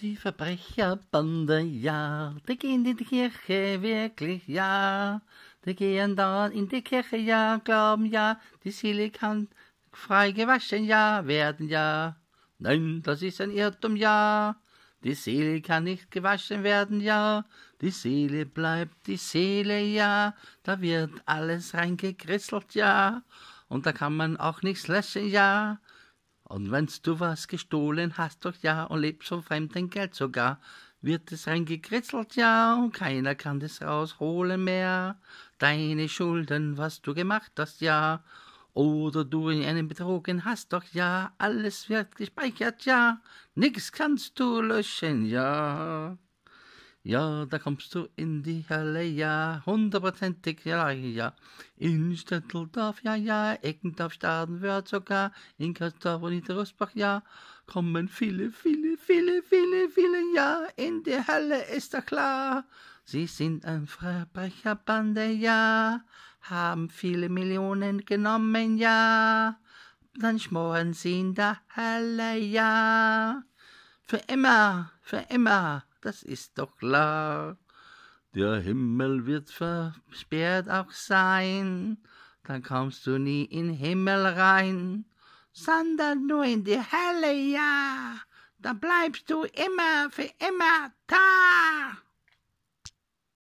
Die Verbrecherbande, ja, die gehen in die Kirche, wirklich, ja. Die gehen dann in die Kirche, ja, glauben, ja. Die Seele kann frei gewaschen, ja, werden, ja. Nein, das ist ein Irrtum, ja. Die Seele kann nicht gewaschen werden, ja. Die Seele bleibt die Seele, ja. Da wird alles reingekrisselt, ja. Und da kann man auch nichts löschen, ja. Und wenn's du was gestohlen hast, doch ja, und lebst von fremdem Geld sogar, wird es reingekritzelt, ja, und keiner kann das rausholen mehr. Deine Schulden, was du gemacht hast, ja, oder du in einem betrogen hast, doch ja, alles wird gespeichert, ja, nix kannst du löschen, ja. Ja, da kommst du in die Hölle, ja, hundertprozentig, ja, ja. In Stetteldorf, ja, ja, Eckendorf, Stadenwörth sogar, in Kassdorf und Niederrosbach, ja, kommen viele, viele, viele, viele, viele, ja, in die Hölle, ist doch klar. Sie sind ein Verbrecherbande, ja, haben viele Millionen genommen, ja, dann schmoren sie in der Hölle, ja. Für immer, für immer das ist doch klar. Der Himmel wird versperrt auch sein, dann kommst du nie in Himmel rein, sondern nur in die Hölle, ja, dann bleibst du immer, für immer da.